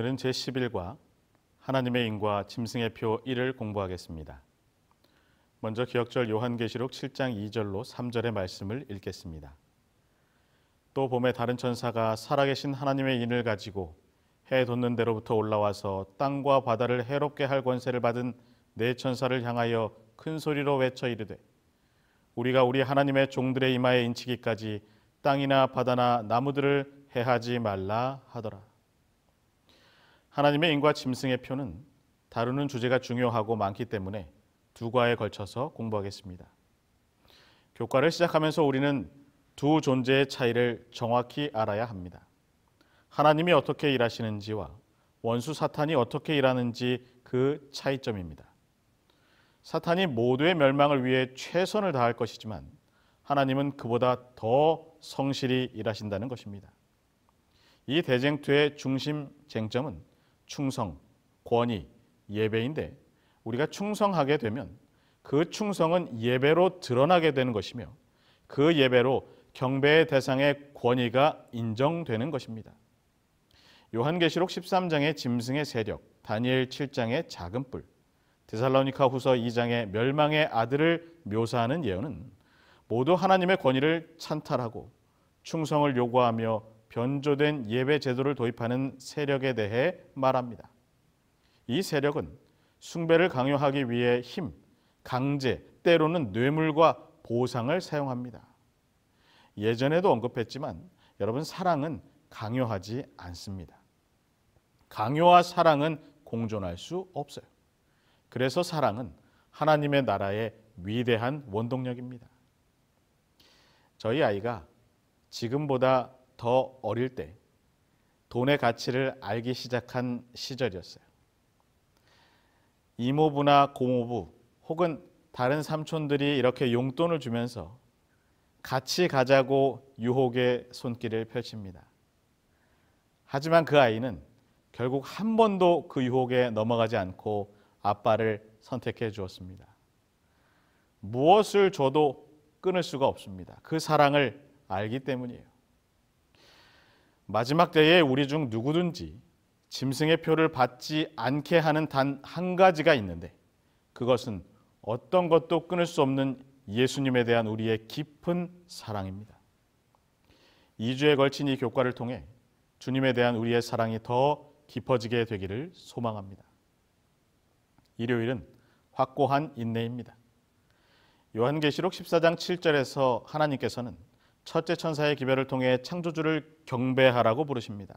오늘은 제11과 하나님의 인과 짐승의 표 1을 공부하겠습니다. 먼저 기억절 요한계시록 7장 2절로 3절의 말씀을 읽겠습니다. 또 봄에 다른 천사가 살아계신 하나님의 인을 가지고 해 돋는 데로부터 올라와서 땅과 바다를 해롭게 할 권세를 받은 네 천사를 향하여 큰 소리로 외쳐 이르되 우리가 우리 하나님의 종들의 이마에 인치기까지 땅이나 바다나 나무들을 해하지 말라 하더라. 하나님의 인과 짐승의 표는 다루는 주제가 중요하고 많기 때문에 두 과에 걸쳐서 공부하겠습니다. 교과를 시작하면서 우리는 두 존재의 차이를 정확히 알아야 합니다. 하나님이 어떻게 일하시는지와 원수 사탄이 어떻게 일하는지 그 차이점입니다. 사탄이 모두의 멸망을 위해 최선을 다할 것이지만 하나님은 그보다 더 성실히 일하신다는 것입니다. 이 대쟁투의 중심 쟁점은 충성, 권위, 예배인데 우리가 충성하게 되면 그 충성은 예배로 드러나게 되는 것이며 그 예배로 경배의 대상의 권위가 인정되는 것입니다. 요한계시록 13장의 짐승의 세력, 다니엘 7장의 작은 뿔, 데살로니카 후서 2장의 멸망의 아들을 묘사하는 예언은 모두 하나님의 권위를 찬탈하고 충성을 요구하며 변조된 예배 제도를 도입하는 세력에 대해 말합니다. 이 세력은 숭배를 강요하기 위해 힘, 강제, 때로는 뇌물과 보상을 사용합니다. 예전에도 언급했지만 여러분 사랑은 강요하지 않습니다. 강요와 사랑은 공존할 수 없어요. 그래서 사랑은 하나님의 나라의 위대한 원동력입니다. 저희 아이가 지금보다 더 어릴 때 돈의 가치를 알기 시작한 시절이었어요. 이모부나 고모부 혹은 다른 삼촌들이 이렇게 용돈을 주면서 같이 가자고 유혹의 손길을 펼칩니다. 하지만 그 아이는 결국 한 번도 그 유혹에 넘어가지 않고 아빠를 선택해 주었습니다. 무엇을 줘도 끊을 수가 없습니다. 그 사랑을 알기 때문이에요. 마지막 때에 우리 중 누구든지 짐승의 표를 받지 않게 하는 단 한 가지가 있는데 그것은 어떤 것도 끊을 수 없는 예수님에 대한 우리의 깊은 사랑입니다. 2주에 걸친 이 교과를 통해 주님에 대한 우리의 사랑이 더 깊어지게 되기를 소망합니다. 일요일은 확고한 인내입니다. 요한계시록 14장 7절에서 하나님께서는 첫째 천사의 기별을 통해 창조주를 경배하라고 부르십니다.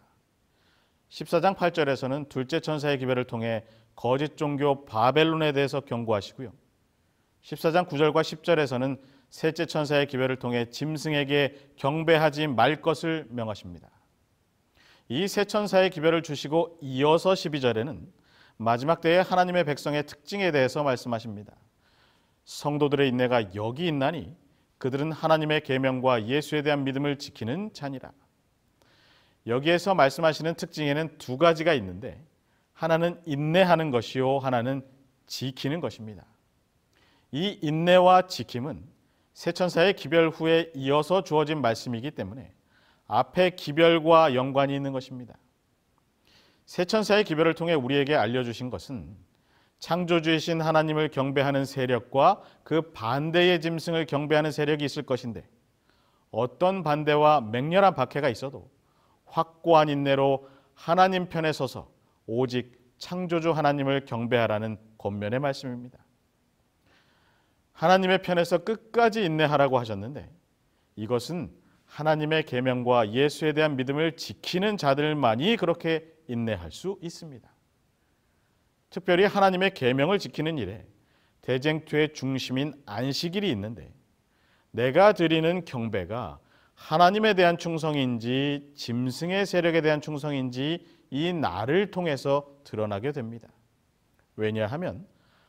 14장 8절에서는 둘째 천사의 기별을 통해 거짓 종교 바벨론에 대해서 경고하시고요. 14장 9절과 10절에서는 셋째 천사의 기별을 통해 짐승에게 경배하지 말 것을 명하십니다. 이 세 천사의 기별을 주시고 이어서 12절에는 마지막 때에 하나님의 백성의 특징에 대해서 말씀하십니다. 성도들의 인내가 여기 있나니 그들은 하나님의 계명과 예수에 대한 믿음을 지키는 자니라. 여기에서 말씀하시는 특징에는 두 가지가 있는데 하나는 인내하는 것이요 하나는 지키는 것입니다. 이 인내와 지킴은 세천사의 기별 후에 이어서 주어진 말씀이기 때문에 앞에 기별과 연관이 있는 것입니다. 세천사의 기별을 통해 우리에게 알려주신 것은 창조주이신 하나님을 경배하는 세력과 그 반대의 짐승을 경배하는 세력이 있을 것인데 어떤 반대와 맹렬한 박해가 있어도 확고한 인내로 하나님 편에 서서 오직 창조주 하나님을 경배하라는 권면의 말씀입니다. 하나님의 편에서 끝까지 인내하라고 하셨는데 이것은 하나님의 계명과 예수에 대한 믿음을 지키는 자들만이 그렇게 인내할 수 있습니다. 특별히 하나님의 계명을 지키는 일에 대쟁투의 중심인 안식일이 있는데 내가 드리는 경배가 하나님에 대한 충성인지 짐승의 세력에 대한 충성인지 이 나를 통해서 드러나게 됩니다. 왜냐하면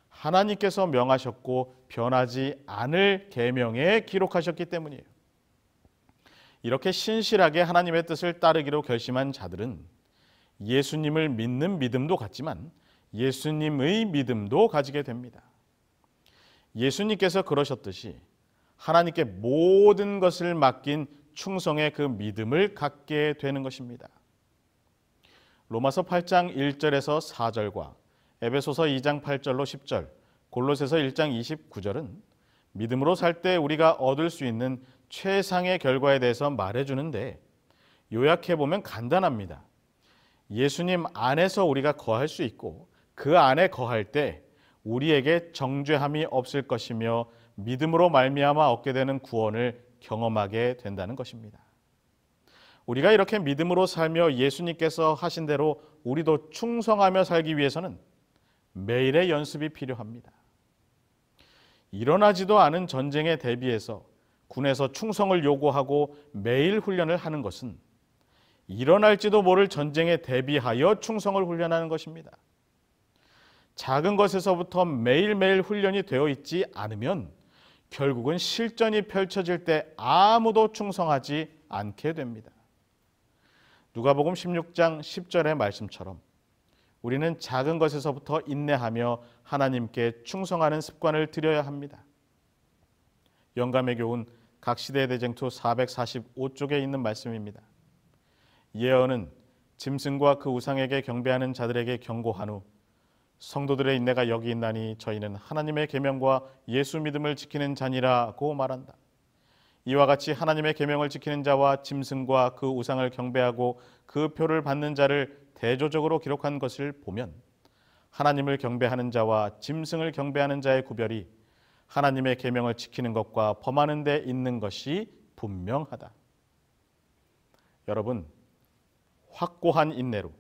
하나님께서 명하셨고 변하지 않을 계명에 기록하셨기 때문이에요. 이렇게 신실하게 하나님의 뜻을 따르기로 결심한 자들은 예수님을 믿는 믿음도 같지만 예수님의 믿음도 가지게 됩니다. 예수님께서 그러셨듯이 하나님께 모든 것을 맡긴 충성의 그 믿음을 갖게 되는 것입니다. 로마서 8장 1절에서 4절과 에베소서 2장 8절로 10절, 골로새서 1장 29절은 믿음으로 살 때 우리가 얻을 수 있는 최상의 결과에 대해서 말해 주는데 요약해 보면 간단합니다. 예수님 안에서 우리가 거할 수 있고 그 안에 거할 때 우리에게 정죄함이 없을 것이며 믿음으로 말미암아 얻게 되는 구원을 경험하게 된다는 것입니다. 우리가 이렇게 믿음으로 살며 예수님께서 하신 대로 우리도 충성하며 살기 위해서는 매일의 연습이 필요합니다. 일어나지도 않은 전쟁에 대비해서 군에서 충성을 요구하고 매일 훈련을 하는 것은 일어날지도 모를 전쟁에 대비하여 충성을 훈련하는 것입니다. 작은 것에서부터 매일매일 훈련이 되어 있지 않으면 결국은 실전이 펼쳐질 때 아무도 충성하지 않게 됩니다. 누가복음 16장 10절의 말씀처럼 우리는 작은 것에서부터 인내하며 하나님께 충성하는 습관을 들여야 합니다. 영감의 교훈 각 시대의 대쟁투 445쪽에 있는 말씀입니다. 예언은 짐승과 그 우상에게 경배하는 자들에게 경고한 후 성도들의 인내가 여기 있나니 저희는 하나님의 계명과 예수 믿음을 지키는 자니라고 말한다. 이와 같이 하나님의 계명을 지키는 자와 짐승과 그 우상을 경배하고 그 표를 받는 자를 대조적으로 기록한 것을 보면 하나님을 경배하는 자와 짐승을 경배하는 자의 구별이 하나님의 계명을 지키는 것과 범하는 데 있는 것이 분명하다. 여러분 확고한 인내로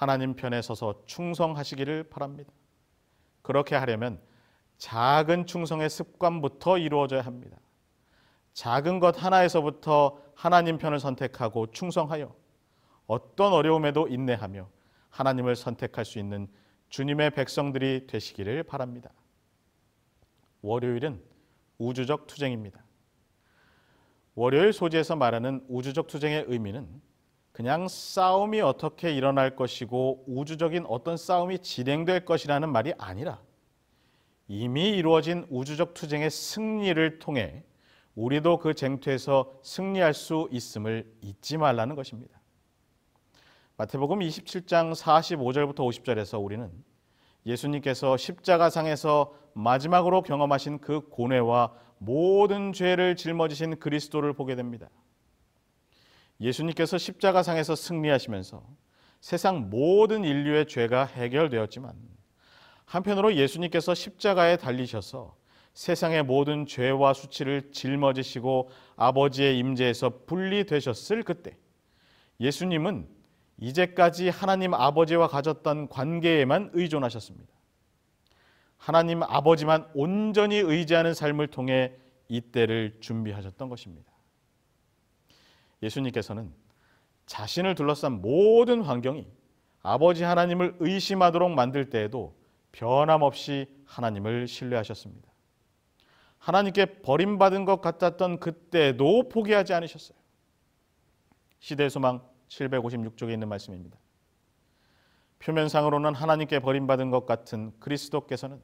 하나님 편에 서서 충성하시기를 바랍니다. 그렇게 하려면 작은 충성의 습관부터 이루어져야 합니다. 작은 것 하나에서부터 하나님 편을 선택하고 충성하여 어떤 어려움에도 인내하며 하나님을 선택할 수 있는 주님의 백성들이 되시기를 바랍니다. 월요일은 우주적 투쟁입니다. 월요일 소지에서 말하는 우주적 투쟁의 의미는 그냥 싸움이 어떻게 일어날 것이고 우주적인 어떤 싸움이 진행될 것이라는 말이 아니라 이미 이루어진 우주적 투쟁의 승리를 통해 우리도 그 쟁투에서 승리할 수 있음을 잊지 말라는 것입니다. 마태복음 27장 45절부터 50절에서 우리는 예수님께서 십자가상에서 마지막으로 경험하신 그 고뇌와 모든 죄를 짊어지신 그리스도를 보게 됩니다. 예수님께서 십자가상에서 승리하시면서 세상 모든 인류의 죄가 해결되었지만 한편으로 예수님께서 십자가에 달리셔서 세상의 모든 죄와 수치를 짊어지시고 아버지의 임재에서 분리되셨을 그때 예수님은 이제까지 하나님 아버지와 가졌던 관계에만 의존하셨습니다. 하나님 아버지만 온전히 의지하는 삶을 통해 이때를 준비하셨던 것입니다. 예수님께서는 자신을 둘러싼 모든 환경이 아버지 하나님을 의심하도록 만들 때에도 변함없이 하나님을 신뢰하셨습니다. 하나님께 버림받은 것 같았던 그때도 포기하지 않으셨어요. 시대의 소망 756쪽에 있는 말씀입니다. 표면상으로는 하나님께 버림받은 것 같은 그리스도께서는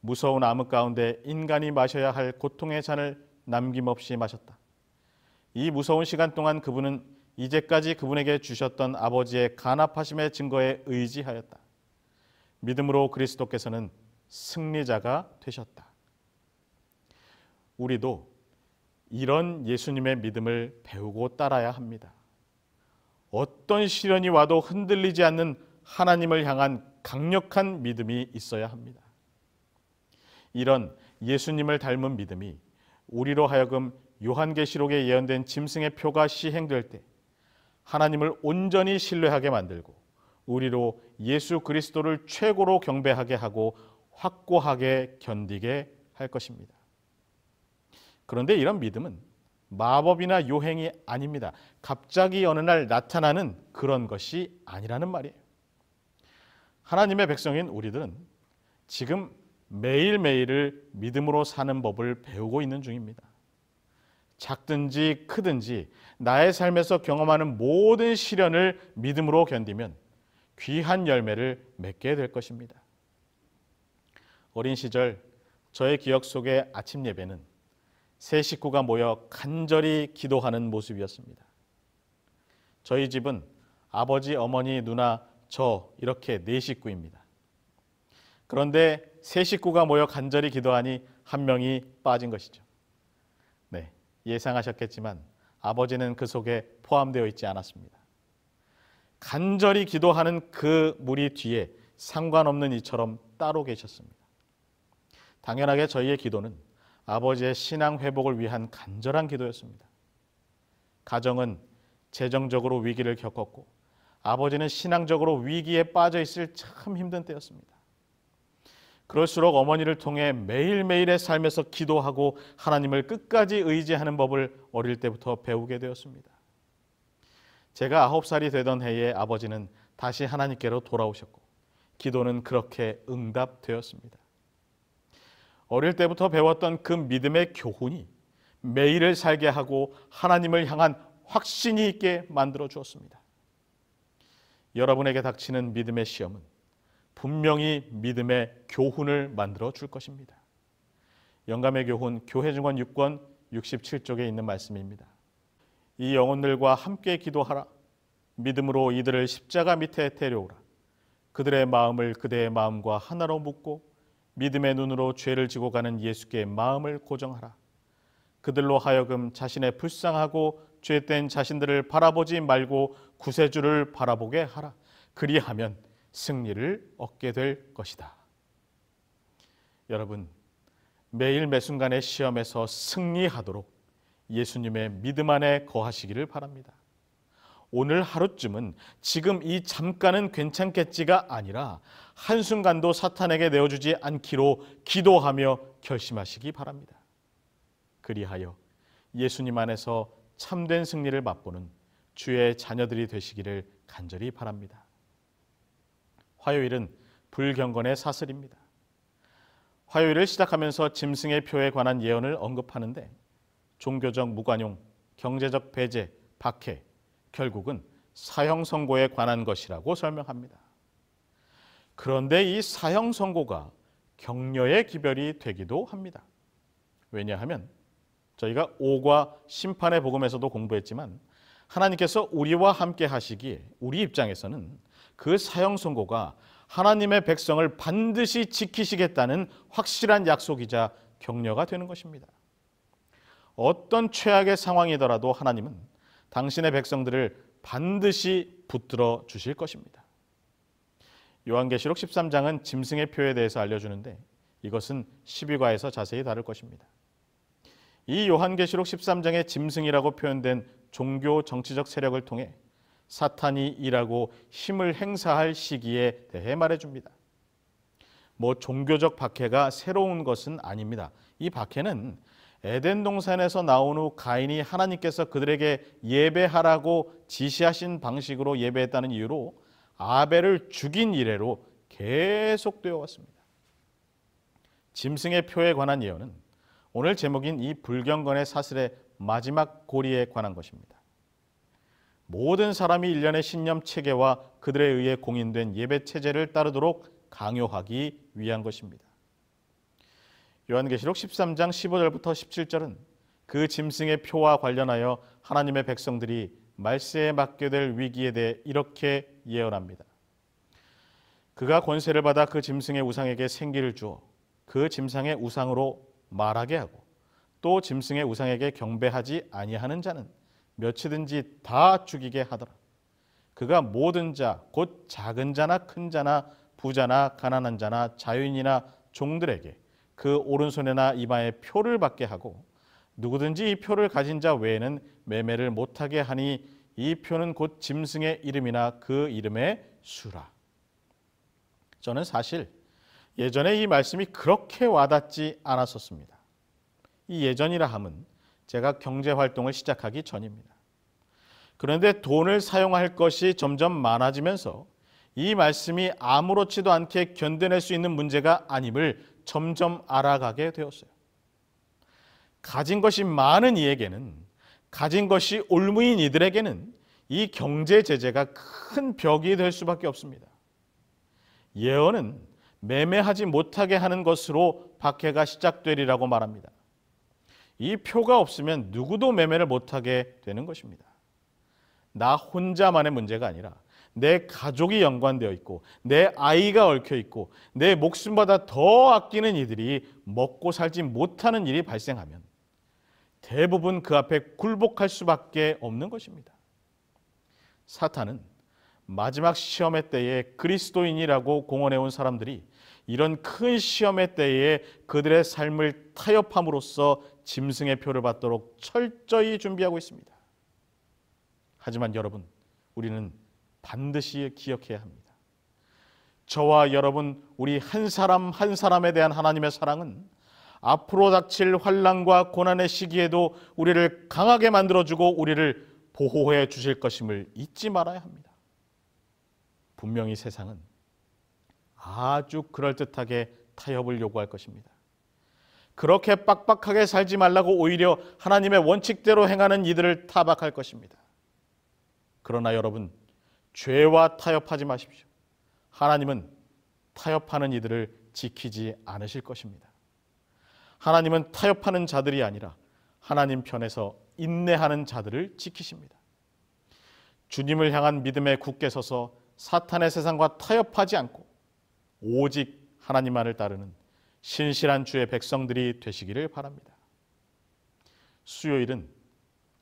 무서운 암흑 가운데 인간이 마셔야 할 고통의 잔을 남김없이 마셨다. 이 무서운 시간 동안 그분은 이제까지 그분에게 주셨던 아버지의 간합하심의 증거에 의지하였다. 믿음으로 그리스도께서는 승리자가 되셨다. 우리도 이런 예수님의 믿음을 배우고 따라야 합니다. 어떤 시련이 와도 흔들리지 않는 하나님을 향한 강력한 믿음이 있어야 합니다. 이런 예수님을 닮은 믿음이 우리로 하여금 요한계시록에 예언된 짐승의 표가 시행될 때 하나님을 온전히 신뢰하게 만들고 우리로 예수 그리스도를 최고로 경배하게 하고 확고하게 견디게 할 것입니다. 그런데 이런 믿음은 마법이나 요행이 아닙니다. 갑자기 어느 날 나타나는 그런 것이 아니라는 말이에요. 하나님의 백성인 우리들은 지금 매일매일을 믿음으로 사는 법을 배우고 있는 중입니다. 작든지 크든지 나의 삶에서 경험하는 모든 시련을 믿음으로 견디면 귀한 열매를 맺게 될 것입니다. 어린 시절 저의 기억 속의 아침 예배는 세 식구가 모여 간절히 기도하는 모습이었습니다. 저희 집은 아버지, 어머니, 누나, 저 이렇게 네 식구입니다. 그런데 세 식구가 모여 간절히 기도하니 한 명이 빠진 것이죠. 예상하셨겠지만 아버지는 그 속에 포함되어 있지 않았습니다. 간절히 기도하는 그 무리 뒤에 상관없는 이처럼 따로 계셨습니다. 당연하게 저희의 기도는 아버지의 신앙 회복을 위한 간절한 기도였습니다. 가정은 재정적으로 위기를 겪었고 아버지는 신앙적으로 위기에 빠져 있을 참 힘든 때였습니다. 그럴수록 어머니를 통해 매일매일의 삶에서 기도하고 하나님을 끝까지 의지하는 법을 어릴 때부터 배우게 되었습니다. 제가 아홉 살이 되던 해에 아버지는 다시 하나님께로 돌아오셨고 기도는 그렇게 응답되었습니다. 어릴 때부터 배웠던 그 믿음의 교훈이 매일을 살게 하고 하나님을 향한 확신이 있게 만들어 주었습니다. 여러분에게 닥치는 믿음의 시험은 분명히 믿음의 교훈을 만들어 줄 것입니다. 영감의 교훈 교회 증언 6권 67쪽에 있는 말씀입니다. 이 영혼들과 함께 기도하라. 믿음으로 이들을 십자가 밑에 데려오라. 그들의 마음을 그대의 마음과 하나로 묶고 믿음의 눈으로 죄를 지고 가는 예수께 마음을 고정하라. 그들로 하여금 자신의 불쌍하고 죄된 자신들을 바라보지 말고 구세주를 바라보게 하라. 그리하면 승리를 얻게 될 것이다. 여러분, 매일 매순간의 시험에서 승리하도록 예수님의 믿음 안에 거하시기를 바랍니다. 오늘 하루쯤은 지금 이 잠깐은 괜찮겠지가 아니라 한순간도 사탄에게 내어주지 않기로 기도하며 결심하시기 바랍니다. 그리하여 예수님 안에서 참된 승리를 맛보는 주의 자녀들이 되시기를 간절히 바랍니다. 화요일은 불경건의 사슬입니다. 화요일을 시작하면서 짐승의 표에 관한 예언을 언급하는데 종교적 무관용, 경제적 배제, 박해, 결국은 사형 선고에 관한 것이라고 설명합니다. 그런데 이 사형 선고가 격려의 기별이 되기도 합니다. 왜냐하면 저희가 5과 심판의 복음에서도 공부했지만 하나님께서 우리와 함께 하시기에 우리 입장에서는 그 사형 선고가 하나님의 백성을 반드시 지키시겠다는 확실한 약속이자 격려가 되는 것입니다. 어떤 최악의 상황이더라도 하나님은 당신의 백성들을 반드시 붙들어 주실 것입니다. 요한계시록 13장은 짐승의 표에 대해서 알려주는데 이것은 12과에서 자세히 다룰 것입니다. 이 요한계시록 13장의 짐승이라고 표현된 종교 정치적 세력을 통해 사탄이 일하고 힘을 행사할 시기에 대해 말해줍니다. 뭐 종교적 박해가 새로운 것은 아닙니다. 이 박해는 에덴 동산에서 나온 후 가인이 하나님께서 그들에게 예배하라고 지시하신 방식으로 예배했다는 이유로 아벨을 죽인 이래로 계속되어 왔습니다. 짐승의 표에 관한 예언은 오늘 제목인 이 불경건의 사슬의 마지막 고리에 관한 것입니다. 모든 사람이 일련의 신념 체계와 그들에 의해 공인된 예배 체제를 따르도록 강요하기 위한 것입니다. 요한계시록 13장 15절부터 17절은 그 짐승의 표와 관련하여 하나님의 백성들이 말세에 맞게 될 위기에 대해 이렇게 예언합니다. 그가 권세를 받아 그 짐승의 우상에게 생기를 주어 그 짐승의 우상으로 말하게 하고 또 짐승의 우상에게 경배하지 아니하는 자는 며치든지 다 죽이게 하더라. 그가 모든 자, 곧 작은 자나 큰 자나 부자나 가난한 자나 자유인이나 종들에게 그 오른손에나 이마에 표를 받게 하고 누구든지 이 표를 가진 자 외에는 매매를 못하게 하니 이 표는 곧 짐승의 이름이나 그 이름의 수라. 저는 사실 예전에 이 말씀이 그렇게 와닿지 않았었습니다. 이 예전이라 함은 제가 경제 활동을 시작하기 전입니다. 그런데 돈을 사용할 것이 점점 많아지면서 이 말씀이 아무렇지도 않게 견뎌낼 수 있는 문제가 아님을 점점 알아가게 되었어요. 가진 것이 많은 이에게는 가진 것이 올무인 이들에게는 이 경제 제재가 큰 벽이 될 수밖에 없습니다. 예언은 매매하지 못하게 하는 것으로 박해가 시작되리라고 말합니다. 이 표가 없으면 누구도 매매를 못하게 되는 것입니다. 나 혼자만의 문제가 아니라 내 가족이 연관되어 있고 내 아이가 얽혀 있고 내 목숨보다 더 아끼는 이들이 먹고 살지 못하는 일이 발생하면 대부분 그 앞에 굴복할 수밖에 없는 것입니다. 사탄은 마지막 시험의 때에 그리스도인이라고 공언해 온 사람들이 이런 큰 시험의 때에 그들의 삶을 타협함으로써 짐승의 표를 받도록 철저히 준비하고 있습니다. 하지만 여러분, 우리는 반드시 기억해야 합니다. 저와 여러분, 우리 한 사람 한 사람에 대한 하나님의 사랑은 앞으로 닥칠 환란과 고난의 시기에도 우리를 강하게 만들어주고 우리를 보호해 주실 것임을 잊지 말아야 합니다. 분명히 세상은 아주 그럴듯하게 타협을 요구할 것입니다. 그렇게 빡빡하게 살지 말라고 오히려 하나님의 원칙대로 행하는 이들을 타박할 것입니다. 그러나 여러분, 죄와 타협하지 마십시오. 하나님은 타협하는 이들을 지키지 않으실 것입니다. 하나님은 타협하는 자들이 아니라 하나님 편에서 인내하는 자들을 지키십니다. 주님을 향한 믿음에 굳게 서서 사탄의 세상과 타협하지 않고 오직 하나님만을 따르는 신실한 주의 백성들이 되시기를 바랍니다. 수요일은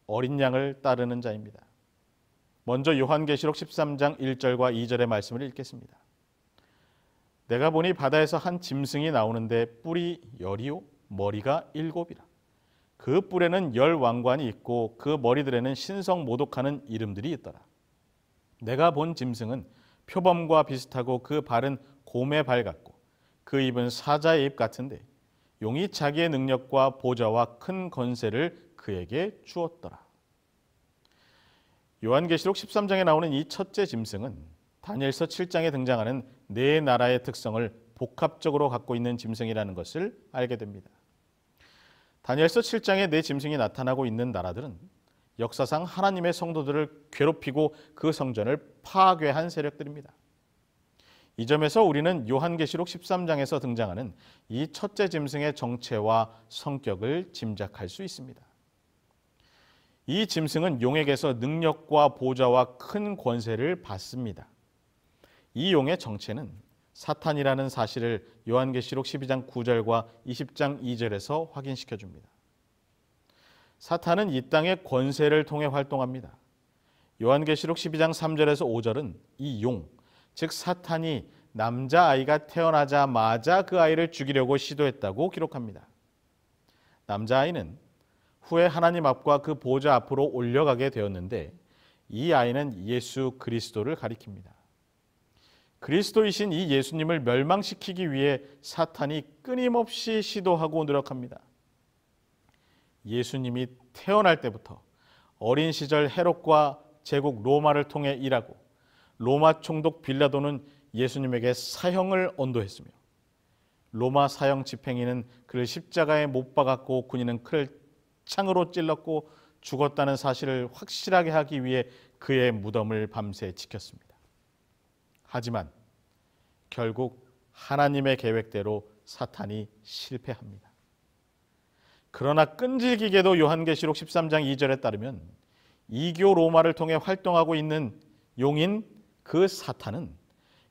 어린 양을 따르는 자입니다. 먼저 요한계시록 13장 1절과 2절의 말씀을 읽겠습니다. 내가 보니 바다에서 한 짐승이 나오는데 뿔이 열이요 머리가 일곱이라. 그 뿔에는 열 왕관이 있고 그 머리들에는 신성 모독하는 이름들이 있더라. 내가 본 짐승은 표범과 비슷하고 그 발은 곰의 발 같고 그 입은 사자의 입 같은데 용이 자기의 능력과 보좌와 큰 권세를 그에게 주었더라. 요한계시록 13장에 나오는 이 첫째 짐승은 다니엘서 7장에 등장하는 네 나라의 특성을 복합적으로 갖고 있는 짐승이라는 것을 알게 됩니다. 다니엘서 7장에 네 짐승이 나타나고 있는 나라들은 역사상 하나님의 성도들을 괴롭히고 그 성전을 파괴한 세력들입니다. 이 점에서 우리는 요한계시록 13장에서 등장하는 이 첫째 짐승의 정체와 성격을 짐작할 수 있습니다. 이 짐승은 용에게서 능력과 보좌와 큰 권세를 받습니다. 이 용의 정체는 사탄이라는 사실을 요한계시록 12장 9절과 20장 2절에서 확인시켜 줍니다. 사탄은 이 땅의 권세를 통해 활동합니다. 요한계시록 12장 3절에서 5절은 이 용, 즉 사탄이 남자아이가 태어나자마자 그 아이를 죽이려고 시도했다고 기록합니다. 남자아이는 후에 하나님 앞과 그 보좌 앞으로 올려가게 되었는데 이 아이는 예수 그리스도를 가리킵니다. 그리스도이신 이 예수님을 멸망시키기 위해 사탄이 끊임없이 시도하고 노력합니다. 예수님이 태어날 때부터 어린 시절 헤롯과 제국 로마를 통해 일하고 로마 총독 빌라도는 예수님에게 사형을 언도했으며 로마 사형 집행인은 그를 십자가에 못 박았고 군인은 그를 창으로 찔렀고 죽었다는 사실을 확실하게 하기 위해 그의 무덤을 밤새 지켰습니다. 하지만 결국 하나님의 계획대로 사탄이 실패합니다. 그러나 끈질기게도 요한계시록 13장 2절에 따르면 이교 로마를 통해 활동하고 있는 용인 그 사탄은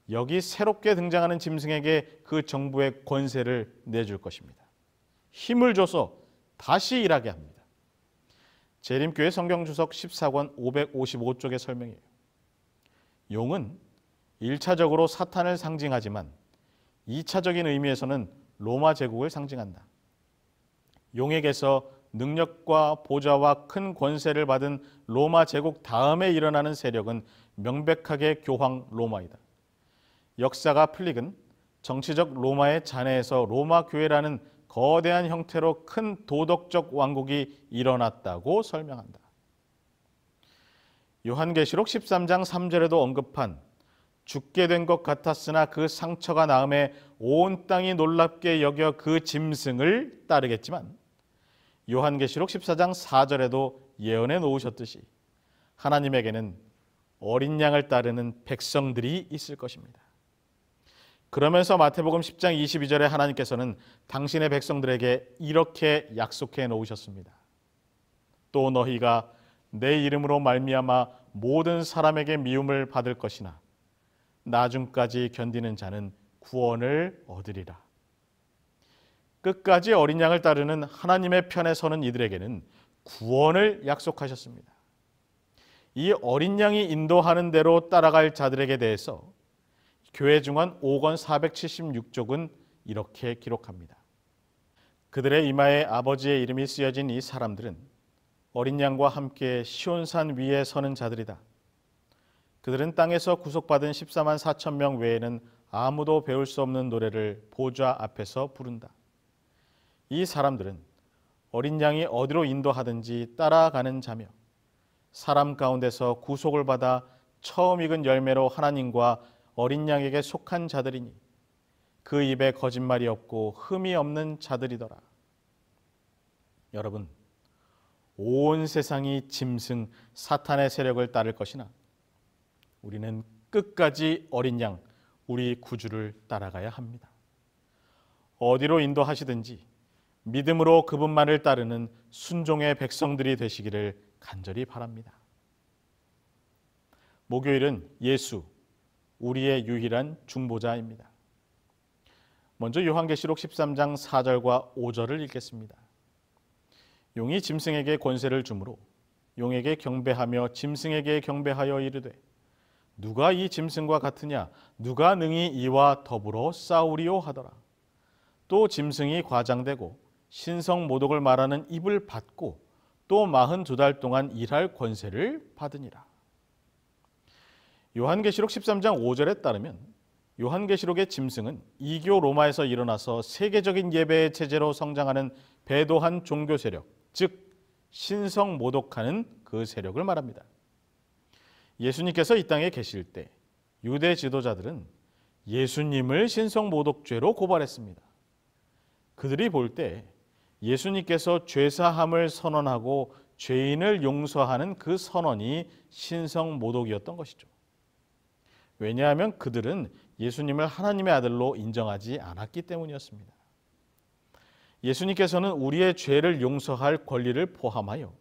여기 새롭게 등장하는 짐승에게 그 정부의 권세를 내줄 것입니다. 힘을 줘서 다시 일하게 합니다. 재림교회 성경주석 14권 555쪽의 설명이에요. 용은 1차적으로 사탄을 상징하지만 2차적인 의미에서는 로마 제국을 상징한다. 용에게서 능력과 보좌와 큰 권세를 받은 로마 제국 다음에 일어나는 세력은 명백하게 교황 로마이다. 역사가 플릭은 정치적 로마의 잔해에서 로마 교회라는 거대한 형태로 큰 도덕적 왕국이 일어났다고 설명한다. 요한계시록 13장 3절에도 언급한 죽게 된 것 같았으나 그 상처가 나음에 온 땅이 놀랍게 여겨 그 짐승을 따르겠지만 요한계시록 14장 4절에도 예언해 놓으셨듯이 하나님에게는 어린 양을 따르는 백성들이 있을 것입니다. 그러면서 마태복음 10장 22절에 하나님께서는 당신의 백성들에게 이렇게 약속해 놓으셨습니다. 또 너희가 내 이름으로 말미암아 모든 사람에게 미움을 받을 것이나 나중까지 견디는 자는 구원을 얻으리라. 끝까지 어린 양을 따르는 하나님의 편에 서는 이들에게는 구원을 약속하셨습니다. 이 어린 양이 인도하는 대로 따라갈 자들에게 대해서 교회 중한 5권 476쪽은 이렇게 기록합니다. 그들의 이마에 아버지의 이름이 쓰여진 이 사람들은 어린 양과 함께 시온산 위에 서는 자들이다. 그들은 땅에서 구속받은 14만 4천 명 외에는 아무도 배울 수 없는 노래를 보좌 앞에서 부른다. 이 사람들은 어린 양이 어디로 인도하든지 따라가는 자며 사람 가운데서 구속을 받아 처음 익은 열매로 하나님과 어린 양에게 속한 자들이니 그 입에 거짓말이 없고 흠이 없는 자들이더라. 여러분, 온 세상이 짐승 사탄의 세력을 따를 것이나 우리는 끝까지 어린 양 우리 구주를 따라가야 합니다. 어디로 인도하시든지 믿음으로 그분만을 따르는 순종의 백성들이 되시기를 간절히 바랍니다. 목요일은 예수, 우리의 유일한 중보자입니다. 먼저 요한계시록 13장 4절과 5절을 읽겠습니다. 용이 짐승에게 권세를 주므로 용에게 경배하며 짐승에게 경배하여 이르되 누가 이 짐승과 같으냐 누가 능히 이와 더불어 싸우리오 하더라. 또 짐승이 과장되고 신성 모독을 말하는 입을 받고 또 마흔 두 달 동안 일할 권세를 받으니라. 요한계시록 13장 5절에 따르면 요한계시록의 짐승은 이교 로마에서 일어나서 세계적인 예배의 체제로 성장하는 배도한 종교 세력, 즉 신성 모독하는 그 세력을 말합니다. 예수님께서 이 땅에 계실 때 유대 지도자들은 예수님을 신성 모독죄로 고발했습니다. 그들이 볼때 예수님께서 죄사함을 선언하고 죄인을 용서하는 그 선언이 신성 모독이었던 것이죠. 왜냐하면 그들은 예수님을 하나님의 아들로 인정하지 않았기 때문이었습니다. 예수님께서는 우리의 죄를 용서할 권리를 포함하여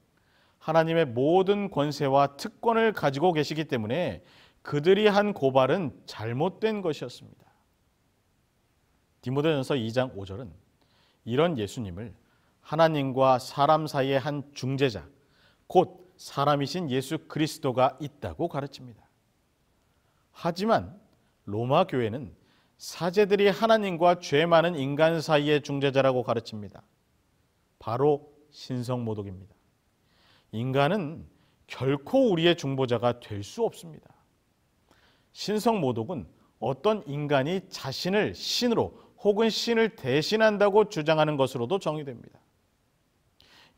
하나님의 모든 권세와 특권을 가지고 계시기 때문에 그들이 한 고발은 잘못된 것이었습니다. 디모데전서 2장 5절은 이런 예수님을 하나님과 사람 사이의 한 중재자, 곧 사람이신 예수 그리스도가 있다고 가르칩니다. 하지만 로마 교회는 사제들이 하나님과 죄 많은 인간 사이의 중재자라고 가르칩니다. 바로 신성모독입니다. 인간은 결코 우리의 중보자가 될 수 없습니다. 신성모독은 어떤 인간이 자신을 신으로 혹은 신을 대신한다고 주장하는 것으로도 정의됩니다.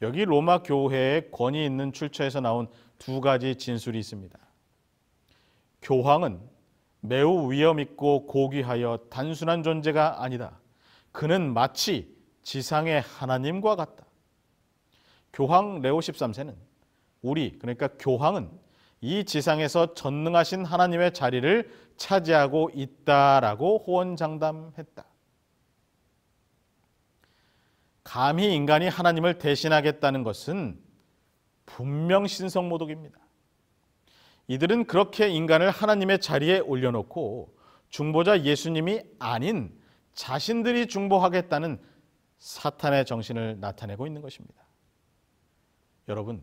여기 로마 교회의 권위 있는 출처에서 나온 두 가지 진술이 있습니다. 교황은 매우 위험 있고 고귀하여 단순한 존재가 아니다. 그는 마치 지상의 하나님과 같다. 교황 레오 13세는 우리 그러니까 교황은 이 지상에서 전능하신 하나님의 자리를 차지하고 있다라고 호언장담했다. 감히 인간이 하나님을 대신하겠다는 것은 분명 신성모독입니다. 이들은 그렇게 인간을 하나님의 자리에 올려놓고 중보자 예수님이 아닌 자신들이 중보하겠다는 사탄의 정신을 나타내고 있는 것입니다. 여러분,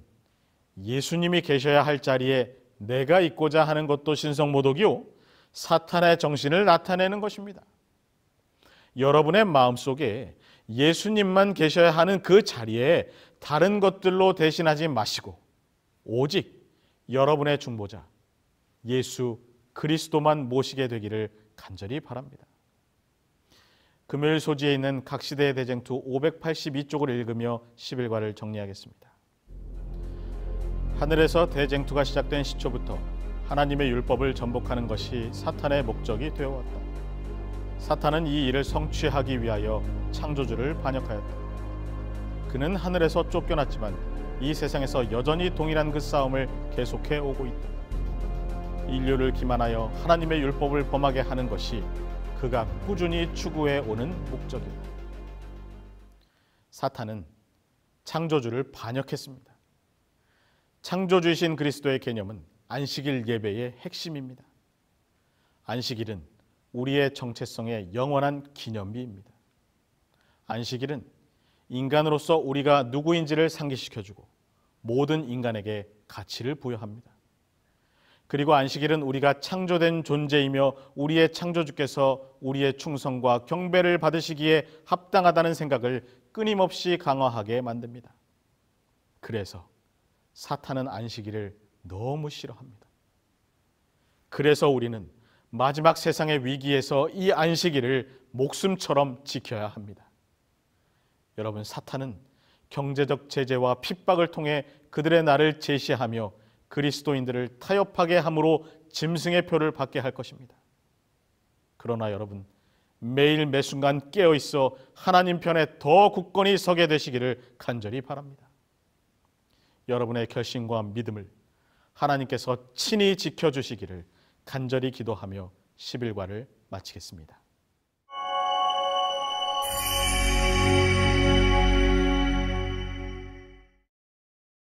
예수님이 계셔야 할 자리에 내가 있고자 하는 것도 신성모독이요, 사탄의 정신을 나타내는 것입니다. 여러분의 마음 속에 예수님만 계셔야 하는 그 자리에 다른 것들로 대신하지 마시고 오직 여러분의 중보자 예수 그리스도만 모시게 되기를 간절히 바랍니다. 금요일 소지에 있는 각 시대의 대쟁투 582쪽을 읽으며 11과를 정리하겠습니다. 하늘에서 대쟁투가 시작된 시초부터 하나님의 율법을 전복하는 것이 사탄의 목적이 되어왔다. 사탄은 이 일을 성취하기 위하여 창조주를 반역하였다. 그는 하늘에서 쫓겨났지만 이 세상에서 여전히 동일한 그 싸움을 계속해 오고 있다. 인류를 기만하여 하나님의 율법을 범하게 하는 것이 그가 꾸준히 추구해 오는 목적이다. 사탄은 창조주를 반역했습니다. 창조주이신 그리스도의 개념은 안식일 예배의 핵심입니다. 안식일은 우리의 정체성의 영원한 기념비입니다. 안식일은 인간으로서 우리가 누구인지를 상기시켜주고 모든 인간에게 가치를 부여합니다. 그리고 안식일은 우리가 창조된 존재이며 우리의 창조주께서 우리의 충성과 경배를 받으시기에 합당하다는 생각을 끊임없이 강화하게 만듭니다. 그래서 사탄은 안식일을 너무 싫어합니다. 그래서 우리는 마지막 세상의 위기에서 이 안식일을 목숨처럼 지켜야 합니다. 여러분, 사탄은 경제적 제재와 핍박을 통해 그들의 날을 제시하며 그리스도인들을 타협하게 함으로 짐승의 표를 받게 할 것입니다. 그러나 여러분, 매일 매순간 깨어 있어 하나님 편에 더 굳건히 서게 되시기를 간절히 바랍니다. 여러분의 결심과 믿음을 하나님께서 친히 지켜주시기를 간절히 기도하며 11과를 마치겠습니다.